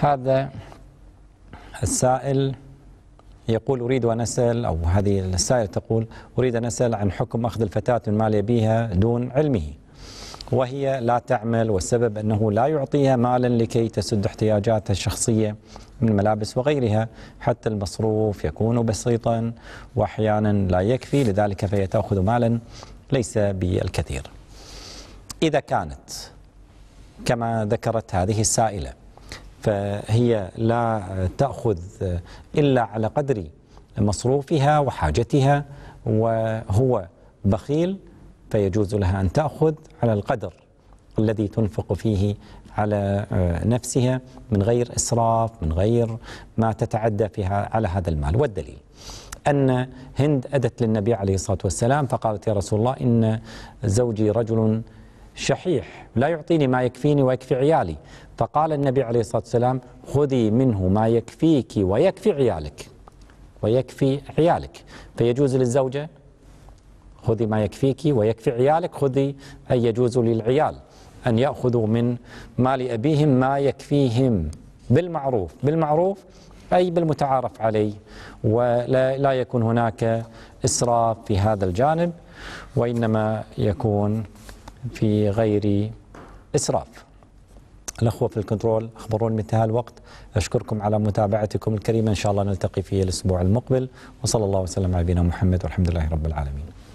هذا السائل يقول أريد أن أسأل أو هذه السائله تقول أريد أن أسأل عن حكم أخذ الفتاة من مال أبيها دون علمه وهي لا تعمل والسبب أنه لا يعطيها مالا لكي تسد احتياجاتها الشخصية من ملابس وغيرها حتى المصروف يكون بسيطا وأحيانا لا يكفي لذلك فهي تأخذ مالا ليس بالكثير إذا كانت كما ذكرت هذه السائلة فهي لا تأخذ إلا على قدر مصروفها وحاجتها وهو بخيل فيجوز لها أن تأخذ على القدر الذي تنفق فيه على آه، نفسها من غير إسراف من غير ما تتعدى فيها على هذا المال والدليل أن هند أدت للنبي عليه الصلاة والسلام فقالت يا رسول الله إن زوجي رجل شحيح لا يعطيني ما يكفيني ويكفي عيالي فقال النبي عليه الصلاة والسلام خذي منه ما يكفيك ويكفي عيالك ويكفي عيالك فيجوز للزوجة خذي ما يكفيك ويكفي عيالك خذي أي يجوز للعيال أن يأخذوا من مال أبيهم ما يكفيهم بالمعروف بالمعروف أي بالمتعارف عليه ولا لا يكون هناك إسراف في هذا الجانب وإنما يكون في غير إسراف الأخوة في الكنترول أخبرون انتهى الوقت أشكركم على متابعتكم الكريمة إن شاء الله نلتقي في الأسبوع المقبل وصلى الله وسلم على نبينا محمد والحمد لله رب العالمين